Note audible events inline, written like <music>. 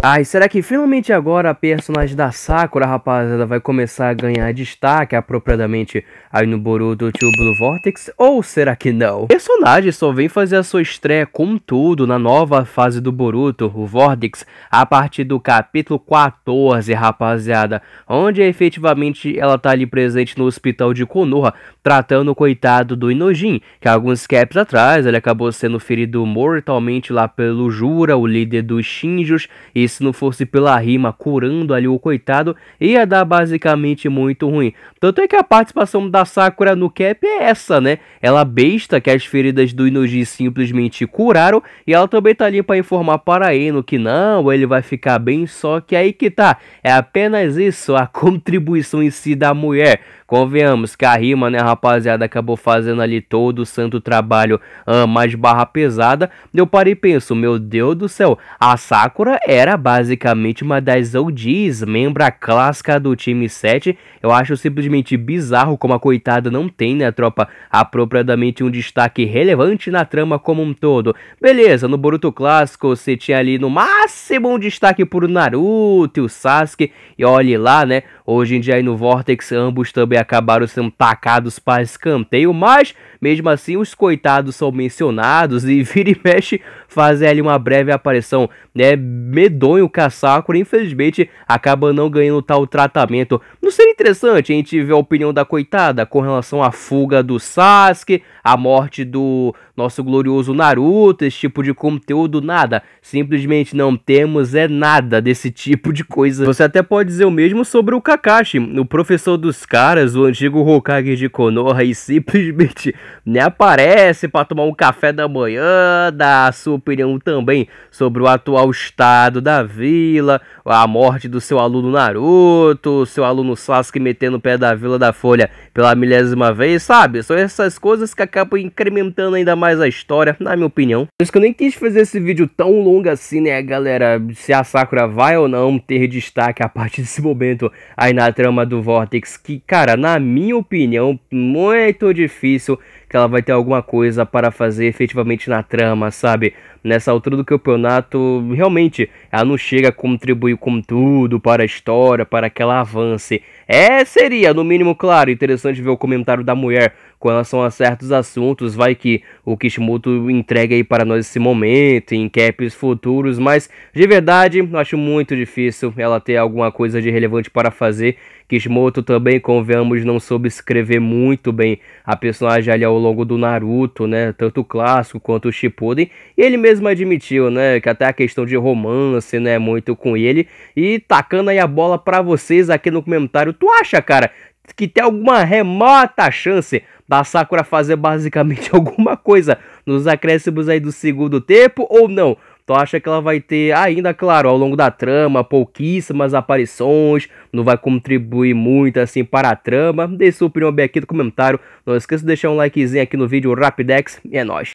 Ai, será que finalmente agora a personagem da Sakura, rapaziada, vai começar a ganhar destaque apropriadamente aí no Boruto Tio Blue Vortex? Ou será que não? O personagem só vem fazer a sua estreia com tudo na nova fase do Boruto, o Vortex, a partir do capítulo 14, rapaziada, onde efetivamente ela tá ali presente no hospital de Konoha, tratando o coitado do Inojin, que alguns caps atrás ele acabou sendo ferido mortalmente lá pelo Jura, o líder dos Shinjus, e se não fosse pela rima curando ali o coitado, ia dar basicamente muito ruim. Tanto é que a participação da Sakura no cap é essa, né? Ela besta que as feridas do Inoji simplesmente curaram. E ela também tá ali pra informar para Eno que não, ele vai ficar bem. Só que aí que tá. É apenas isso, a <laughs> contribuição em si da mulher. Convenhamos que a rima, né, rapaziada, acabou fazendo ali todo o santo trabalho ah, mais barra pesada. Eu parei e penso, meu Deus do céu, a Sakura era basicamente uma das OGs, membra clássica do time 7. Eu acho simplesmente bizarro como a coitada não tem, né, tropa, apropriadamente um destaque relevante na trama como um todo. Beleza, no Boruto clássico você tinha ali no máximo um destaque por Naruto e o Sasuke, e olhe lá, né, hoje em dia aí no Vortex ambos também acabaram sendo tacados para escanteio, mas mesmo assim os coitados são mencionados e <laughs> vira e mexe fazer ali uma breve aparição, né, medonha o Kasakura, infelizmente, acaba não ganhando tal tratamento. Não seria interessante a gente ver a opinião da coitada com relação à fuga do Sasuke, a morte do nosso glorioso Naruto, esse tipo de conteúdo, nada. Simplesmente não temos é nada desse tipo de coisa. Você até pode dizer o mesmo sobre o Kakashi, o professor dos caras, o antigo Hokage de Konoha, e simplesmente <laughs> nem né, aparece para tomar um café da manhã, dar a sua opinião também sobre o atual estado da vila, a morte do seu aluno Naruto, seu aluno Sasuke metendo o pé da vila da Folha pela milésima vez, sabe? São essas coisas que acabam incrementando ainda mais a história, na minha opinião. Por isso que eu nem quis fazer esse vídeo tão longo assim, né, galera? Se a Sakura vai ou não ter destaque a partir desse momento aí na trama do Vortex, que, cara, na minha opinião, muito difícil que ela vai ter alguma coisa para fazer efetivamente na trama, sabe? Nessa altura do campeonato, realmente, ela não chega a contribuir com tudo para a história, para que ela avance. É, seria, no mínimo, claro, interessante ver o comentário da mulher com relação a certos assuntos, vai que o Kishimoto entrega aí para nós esse momento, em caps futuros, mas de verdade, acho muito difícil ela ter alguma coisa de relevante para fazer. Kishimoto também, convenhamos, não soube escrever muito bem a personagem ali ao ao longo do Naruto, né, tanto o clássico quanto o Shippuden, e ele mesmo admitiu, né, que até a questão de romance, né, muito com ele, e tacando aí a bola para vocês aqui no comentário, tu acha, cara, que tem alguma remota chance da Sakura fazer basicamente <laughs> alguma coisa nos acréscimos aí do segundo tempo ou não? Tu acha que ela vai ter, ainda claro, ao longo da trama, pouquíssimas aparições, não vai contribuir muito assim para a trama. Deixe sua opinião bem aqui no comentário. Não esqueça de deixar um likezinho aqui no vídeo Rapidex e é nóis.